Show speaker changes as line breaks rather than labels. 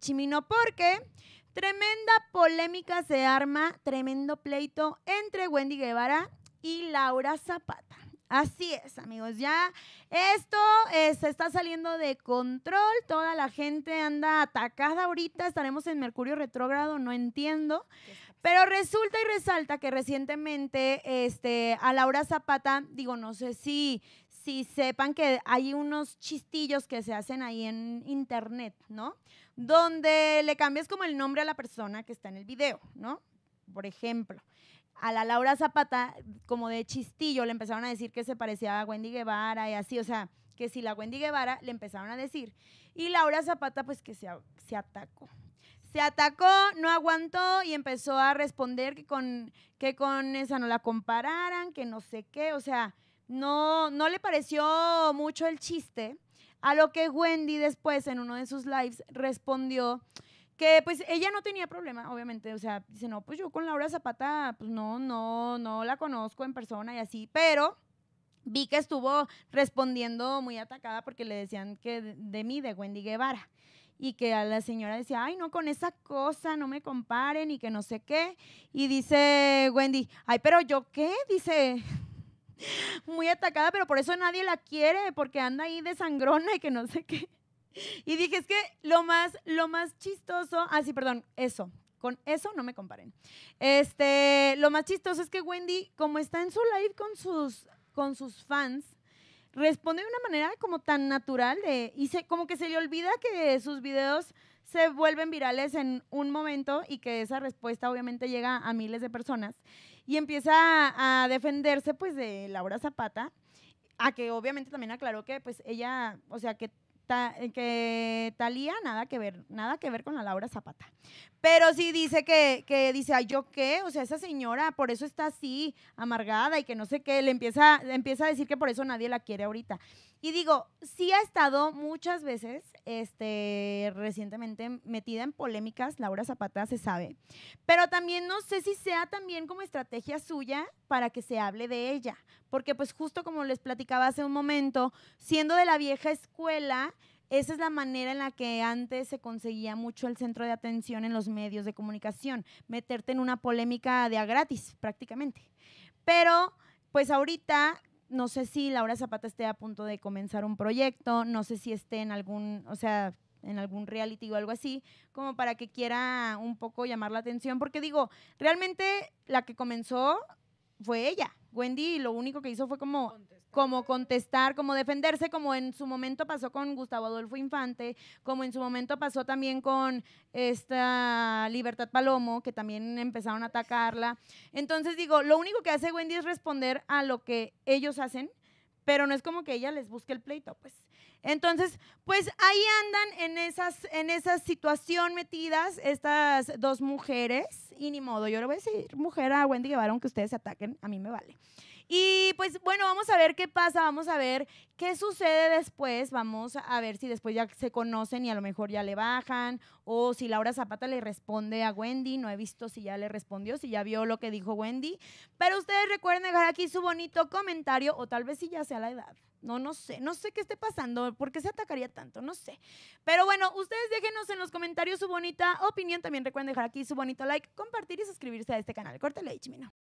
Chimino porque tremenda polémica se arma, tremendo pleito entre Wendy Guevara y Laura Zapata. Así es, amigos, ya esto eh, se está saliendo de control, toda la gente anda atacada ahorita, estaremos en Mercurio retrógrado, no entiendo, pero resulta y resalta que recientemente este, a Laura Zapata, digo, no sé si, si sepan que hay unos chistillos que se hacen ahí en internet, ¿no? Donde le cambias como el nombre a la persona que está en el video, ¿no? Por ejemplo, a la Laura Zapata, como de chistillo, le empezaron a decir que se parecía a Wendy Guevara y así, o sea, que si la Wendy Guevara le empezaron a decir. Y Laura Zapata, pues que se, se atacó. Se atacó, no aguantó y empezó a responder que con, que con esa no la compararan, que no sé qué, o sea, no, no le pareció mucho el chiste, a lo que Wendy después en uno de sus lives respondió que pues ella no tenía problema, obviamente, o sea, dice, no, pues yo con Laura Zapata, pues no, no, no la conozco en persona y así, pero vi que estuvo respondiendo muy atacada porque le decían que de, de mí, de Wendy Guevara y que a la señora decía, ay, no, con esa cosa no me comparen y que no sé qué. Y dice Wendy, ay, pero yo qué, dice, muy atacada, pero por eso nadie la quiere, porque anda ahí de sangrona y que no sé qué. Y dije, es que lo más, lo más chistoso, ah, sí, perdón, eso, con eso no me comparen. Este, lo más chistoso es que Wendy, como está en su live con sus, con sus fans, responde de una manera como tan natural y se, como que se le olvida que sus videos se vuelven virales en un momento y que esa respuesta obviamente llega a miles de personas y empieza a, a defenderse pues de Laura Zapata a que obviamente también aclaró que pues ella, o sea, que eh, que Talía nada que ver, nada que ver con la Laura Zapata. Pero sí dice que, dice, ay, ¿yo qué? O sea, esa señora por eso está así, amargada y que no sé qué, le empieza, empieza a decir que por eso nadie la quiere ahorita. Y digo, sí ha estado muchas veces este, recientemente metida en polémicas, Laura Zapata se sabe, pero también no sé si sea también como estrategia suya para que se hable de ella. Porque pues justo como les platicaba hace un momento, siendo de la vieja escuela, esa es la manera en la que antes se conseguía mucho el centro de atención en los medios de comunicación, meterte en una polémica de a gratis prácticamente. Pero pues ahorita no sé si Laura Zapata esté a punto de comenzar un proyecto, no sé si esté en algún, o sea, en algún reality o algo así, como para que quiera un poco llamar la atención, porque digo, realmente la que comenzó fue ella. Wendy y lo único que hizo fue como como contestar, como defenderse, como en su momento pasó con Gustavo Adolfo Infante, como en su momento pasó también con esta Libertad Palomo, que también empezaron a atacarla. Entonces digo, lo único que hace Wendy es responder a lo que ellos hacen pero no es como que ella les busque el pleito, pues. Entonces, pues ahí andan en esas, en esa situación metidas estas dos mujeres, y ni modo, yo le voy a decir mujer a Wendy Guevara, aunque ustedes se ataquen, a mí me vale. Y pues bueno, vamos a ver qué pasa, vamos a ver qué sucede después, vamos a ver si después ya se conocen y a lo mejor ya le bajan, o si Laura Zapata le responde a Wendy, no he visto si ya le respondió, si ya vio lo que dijo Wendy, pero ustedes recuerden dejar aquí su bonito comentario, o tal vez si ya se la edad. No, no sé, no sé qué esté pasando, por qué se atacaría tanto, no sé. Pero bueno, ustedes déjenos en los comentarios su bonita opinión. También recuerden dejar aquí su bonito like, compartir y suscribirse a este canal. Córtale, Chimino.